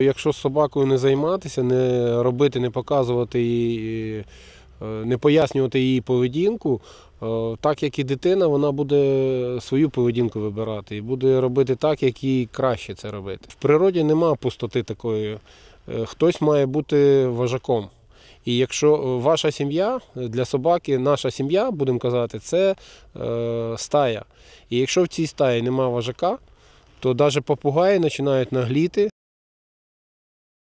Якщо з собакою не займатися, не робити, не показувати її, е, не пояснювати її поведінку, е, так як і дитина, вона буде свою поведінку вибирати і буде робити так, як їй краще це робити. В природі нема пустоти такої. Е, хтось має бути вожаком. І якщо ваша сім'я для собаки, наша сім'я, будемо казати, це стая. І якщо в цій стаї немає вожака, то навіть попугаї починають нагліти.